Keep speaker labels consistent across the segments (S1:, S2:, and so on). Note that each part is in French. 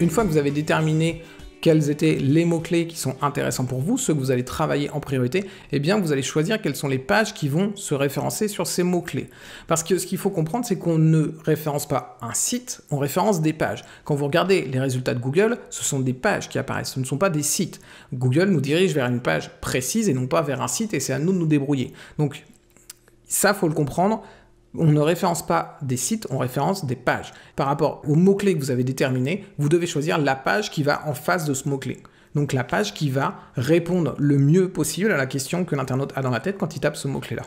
S1: Une fois que vous avez déterminé quels étaient les mots-clés qui sont intéressants pour vous, ceux que vous allez travailler en priorité, eh bien vous allez choisir quelles sont les pages qui vont se référencer sur ces mots-clés. Parce que ce qu'il faut comprendre, c'est qu'on ne référence pas un site, on référence des pages. Quand vous regardez les résultats de Google, ce sont des pages qui apparaissent, ce ne sont pas des sites. Google nous dirige vers une page précise et non pas vers un site, et c'est à nous de nous débrouiller. Donc ça, faut le comprendre. On ne référence pas des sites, on référence des pages. Par rapport au mot-clé que vous avez déterminé, vous devez choisir la page qui va en face de ce mot-clé. Donc la page qui va répondre le mieux possible à la question que l'internaute a dans la tête quand il tape ce mot-clé-là.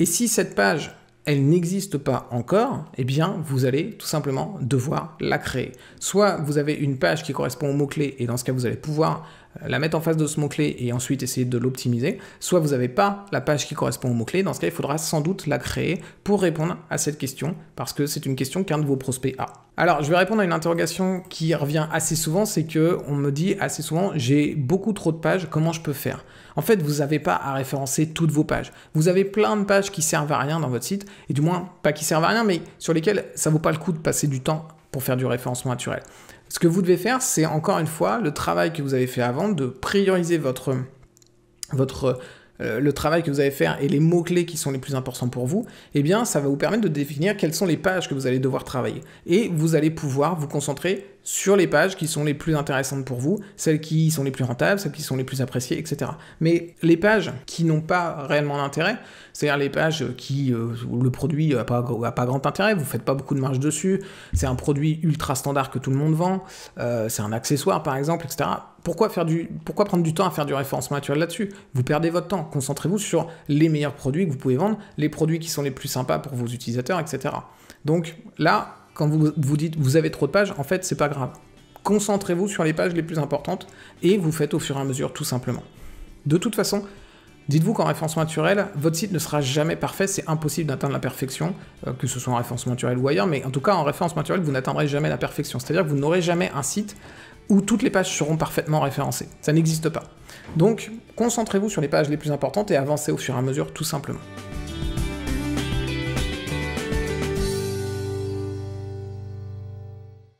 S1: Et si cette page, elle n'existe pas encore, eh bien vous allez tout simplement devoir la créer. Soit vous avez une page qui correspond au mot-clé et dans ce cas vous allez pouvoir la mettre en face de ce mot-clé et ensuite essayer de l'optimiser, soit vous n'avez pas la page qui correspond au mot-clé, dans ce cas il faudra sans doute la créer pour répondre à cette question, parce que c'est une question qu'un de vos prospects a. Alors je vais répondre à une interrogation qui revient assez souvent, c'est que on me dit assez souvent j'ai beaucoup trop de pages, comment je peux faire En fait vous n'avez pas à référencer toutes vos pages. Vous avez plein de pages qui servent à rien dans votre site, et du moins pas qui servent à rien, mais sur lesquelles ça ne vaut pas le coup de passer du temps pour faire du référencement naturel. Ce que vous devez faire, c'est encore une fois le travail que vous avez fait avant de prioriser votre, votre euh, le travail que vous allez faire et les mots-clés qui sont les plus importants pour vous, et eh bien, ça va vous permettre de définir quelles sont les pages que vous allez devoir travailler. Et vous allez pouvoir vous concentrer sur les pages qui sont les plus intéressantes pour vous, celles qui sont les plus rentables, celles qui sont les plus appréciées, etc. Mais les pages qui n'ont pas réellement d'intérêt, c'est-à-dire les pages qui, euh, où le produit n'a pas, grand intérêt, vous ne faites pas beaucoup de marge dessus, c'est un produit ultra standard que tout le monde vend, euh, c'est un accessoire par exemple, etc. Pourquoi, faire du, pourquoi prendre du temps à faire du référencement naturel là-dessus Vous perdez votre temps. Concentrez-vous sur les meilleurs produits que vous pouvez vendre, les produits qui sont les plus sympas pour vos utilisateurs, etc. Donc là, quand vous vous dites vous avez trop de pages, en fait, c'est pas grave. Concentrez-vous sur les pages les plus importantes et vous faites au fur et à mesure, tout simplement. De toute façon, dites-vous qu'en référence naturel, votre site ne sera jamais parfait, c'est impossible d'atteindre la perfection, euh, que ce soit en référence naturel ou ailleurs, mais en tout cas, en référence naturel, vous n'atteindrez jamais la perfection. C'est-à-dire que vous n'aurez jamais un site où toutes les pages seront parfaitement référencées. Ça n'existe pas. Donc, concentrez-vous sur les pages les plus importantes et avancez au fur et à mesure, tout simplement.